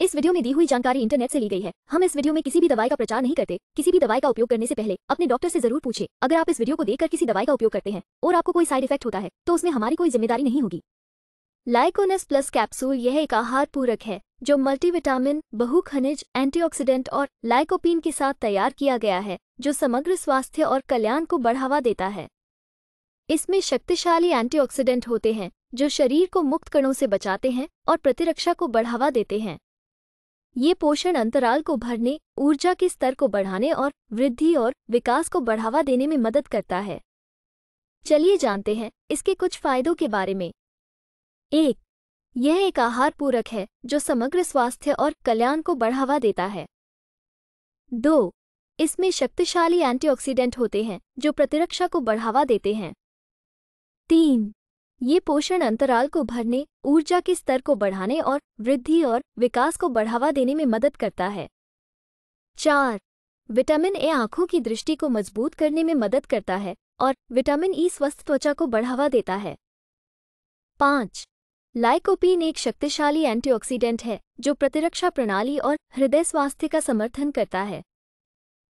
इस वीडियो में दी हुई जानकारी इंटरनेट से ली गई है हम इस वीडियो में किसी भी दवाई का प्रचार नहीं करते किसी भी दवाई का उपयोग करने से पहले अपने डॉक्टर से जरूर पूछे अगर आप इस वीडियो को देखकर किसी दवाई का उपयोग करते हैं और आपको कोई साइड इफेक्ट होता है तो उसमें हमारी कोई जिम्मेदारी नहीं होगी लाइकोनस प्लस कैप्सूल यह एक आहार पूरक है जो मल्टीविटामिन बहु खनिज एंटीऑक्सीडेंट और लाइकोपिन के साथ तैयार किया गया है जो समग्र स्वास्थ्य और कल्याण को बढ़ावा देता है इसमें शक्तिशाली एंटीऑक्सीडेंट होते हैं जो शरीर को मुक्त कणों से बचाते हैं और प्रतिरक्षा को बढ़ावा देते हैं ये पोषण अंतराल को भरने ऊर्जा के स्तर को बढ़ाने और वृद्धि और विकास को बढ़ावा देने में मदद करता है चलिए जानते हैं इसके कुछ फायदों के बारे में एक यह एक आहार पूरक है जो समग्र स्वास्थ्य और कल्याण को बढ़ावा देता है दो इसमें शक्तिशाली एंटीऑक्सीडेंट होते हैं जो प्रतिरक्षा को बढ़ावा देते हैं तीन ये पोषण अंतराल को भरने ऊर्जा के स्तर को बढ़ाने और वृद्धि और विकास को बढ़ावा देने में मदद करता है चार विटामिन ए आंखों की दृष्टि को मजबूत करने में मदद करता है और विटामिन ई स्वस्थ त्वचा को बढ़ावा देता है पाँच लाइकोपीन एक शक्तिशाली एंटीऑक्सीडेंट है जो प्रतिरक्षा प्रणाली और हृदय स्वास्थ्य का समर्थन करता है